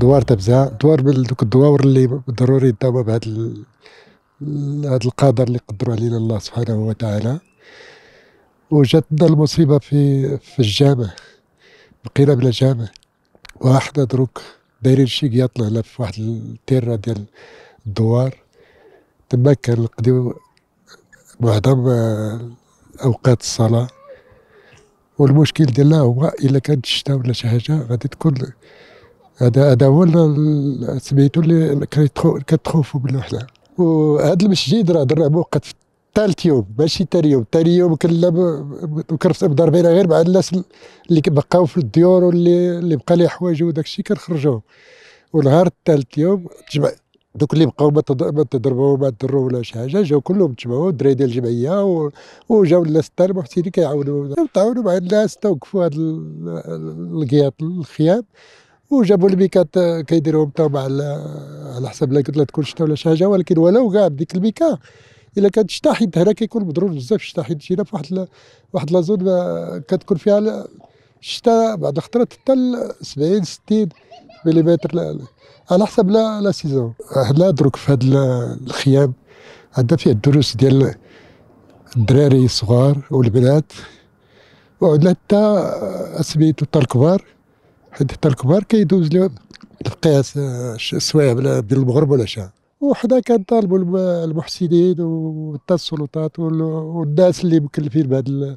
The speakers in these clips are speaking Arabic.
دوار تبزع دوار دوك الدواور اللي ضروري يداوا بهذا هذا القدر اللي قدروا علينا الله سبحانه وتعالى وجات المصيبة في في الجامع بقينا بلا جامع واحد دروك دايرين شي قياطنا هنا في واحد التيرا ديال الدوار تما كنقضيو معظم آه، اوقات الصلاه والمشكل ديالنا هو الا كانت الشتاء ولا شي حاجه غادي تكون هذا هذا هو سميتو اللي كتخوفوا بالوحده وهذا المسجد راه دربوه وقت في ثالث يوم ماشي ثاني يوم ثاني يوم كلا ضاربينها غير مع الناس اللي بقاو في الديور واللي اللي بقى ليه حوايج وداك الشيء كنخرجوهم ونهار الثالث يوم تجمع دوك اللي بقاو ما تضربوا ما تضروا ولا شي حاجه جاو كلهم تجمعوا الدراري ديال الجمعيه وجاو الناس تاع المحسنين كيعاونوا تعاونوا مع الناس توقفوا هاد القياط الخيام وجابوا البيكات آه، كيديروهم طبعا آه، على على حسب لا لا تكون شتا ولا شي حاجه ولكن ولو كاع بديك البيكا الا كانت شتا حيت هنا كيكون مضرور بزاف شتا حيت جينا في واحد واحد لا زون كتكون فيها الشتا بعض الخطرات حتى 70 60 ملم على حسب لا لا سيزون هنا دروك في هاد الخيام عندنا فيها الدروس ديال الدراري الصغار والبنات وعندنا حتى آه، اسميتو حتى الكبار حد حتى الكبار كيدوز لهم تلقيها آه، سوايع ديال المغرب ولا شي وحدا كنطالبوا المحسنين وحتى والناس اللي مكلفين بهذا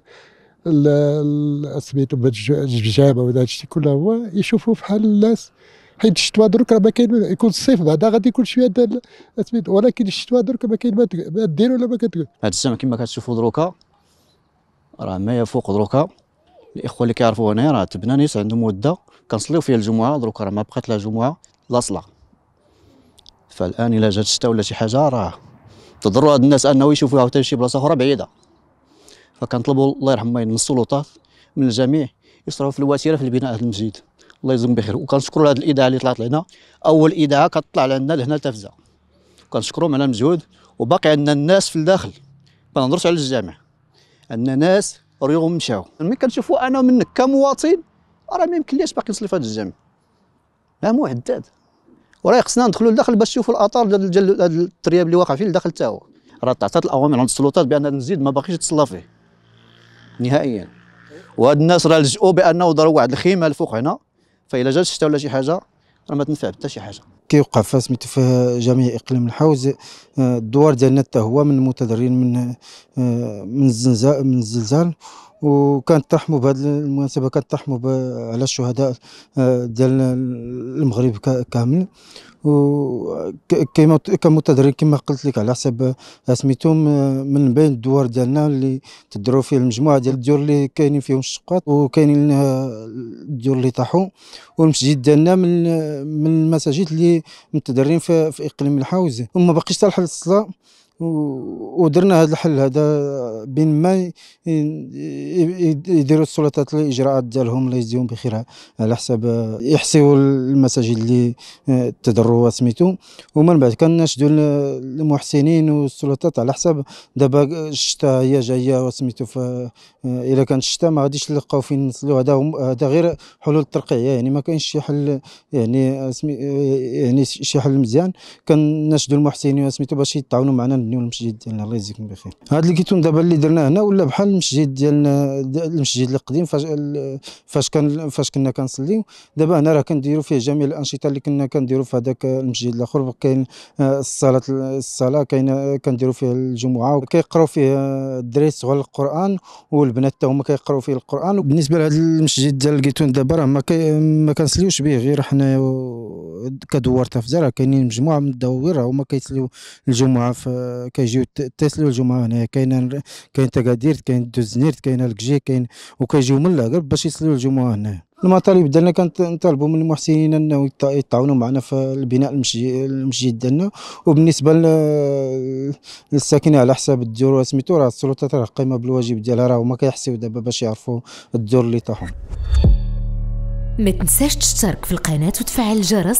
سميتو الجامع وهذا الشيء كله هو يشوفوا في حال الناس حيت الشتوى درك راه ما كاين يكون الصيف بعدا غادي يكون شويه سميتو ولكن الشتوى درك ما كاين ما دير ولا ما كتقول هذا السنه كما كتشوفوا دروكا راه ما يفوق دروكا الاخوه اللي كيعرفوا هنا راه تبنى نيس عندهم وده كنصليو فيها الجمعه دروك راه ما بقات لا جمعه لا صلاه فالان الا جات الشتاء ولا شي حاجه راه تضروا هاد الناس انه يشوفوها حتى شي بلاصه اخرى بعيده فكنطلبوا الله يرحم من السلطات من الجميع يصرفوا في الوتيره في البناء هذا المسجد الله يجزيهم بخير وكنشكروا هذه الاذاعه اللي طلعت لهنا اول اذاعه كتطلع لنا لهنا التلفزه كنشكرهم على المجهود وباقي عندنا الناس في الداخل ما نهضرش على الجامع عندنا ناس ريوهم مشاو ملي كنشوفوا انا منك كمواطن راه ما يمكنليش باقي نصلي في هذا الجامع لا مو وراه خصنا ندخلوا لداخل باش نشوفوا الاثار ديال هذا الترياب اللي واقع فيه لداخل حتى هو راه تعطات الاوامر عند السلطات بان نزيد ما باقيش تصلى فيه نهائيا وهاد الناس راه لجؤوا بانه ضروا واحد الخيمه الفوق هنا فاذا جات الشتاء ولا شي حاجه راه ما تنفع حتى شي حاجه كيوقع فيها سميتو فيها جميع اقليم الحوز آه، الدوار ديالنا حتى هو من المتضررين من آه، من الزلزال من الزلزال ترحموا بهذه المناسبه كانت ترحموا على الشهداء آه، ديال المغرب كامل وكما كمتدرب كما قلت لك على حسب اسميتهم آه، من بين الدوار ديالنا اللي تدروا فيه المجموعه ديال الديور اللي كاينين فيهم الشقات وكاينين آه، الديور اللي طاحوا والمسجد ديالنا من من المساجد اللي متدرين في, في اقليم الحوزه وما باقيش حتى الصلاه ودرنا هذا الحل هذا بين ما يديروا السلطات الاجراءات ديالهم الله يجزيهم بخير على حساب يحصيوا المساجد اللي تضروا سميتو ومن بعد كنشدوا المحسنين والسلطات على حساب دابا الشتاء هي جايه وسميتو الا كانت الشتاء ما غاديش نلقاو فين نصلوا هذا هذا غير حلول ترقيعيه يعني ما كاينش شي حل يعني يعني شي حل مزيان كنشدوا المحسنين وسميتو باش يتعاونوا معنا نبنيو المسجد ديالنا الله يجزيكم بخير هاد الكيتون دابا اللي درناه هنا ولا بحال المسجد ديالنا المسجد القديم فاش فاش كان فاش كنا كنصليو دابا هنا راه كنديروا فيه جميع الانشطه اللي كنا كنديروا في هذاك المسجد الاخر كاين آه، الصلاه الصلاه كاين كنديروا فيه الجمعه وكيقراو فيه الدراري الصغار القران والبنات حتى هما كيقراو فيه القران وبالنسبه لهذا المسجد ديال الكيتون دابا راه ما كنصليوش به غير حنايا كدوار تفجر كاينين مجموعه من الدوائر هما كيتسليو الجمعه في كيجيو تيسليو الجمعه هنايا كاين كاين تكادير كاين دوزنيرت كاين الكجي كاين وكيجيو من غير باش يسليو الجمعه هنايا المطالب ديالنا نطالبوا من المحسنين انه يتعاونوا معنا في البناء المسجد ديالنا وبالنسبه للساكنه على حساب الدور سميتو راه السلطات راه قايمه بالواجب ديالها راه هما كيحسيو دابا باش يعرفوا الدور اللي طاحوا ما تنساش تشترك في القناه وتفعل الجرس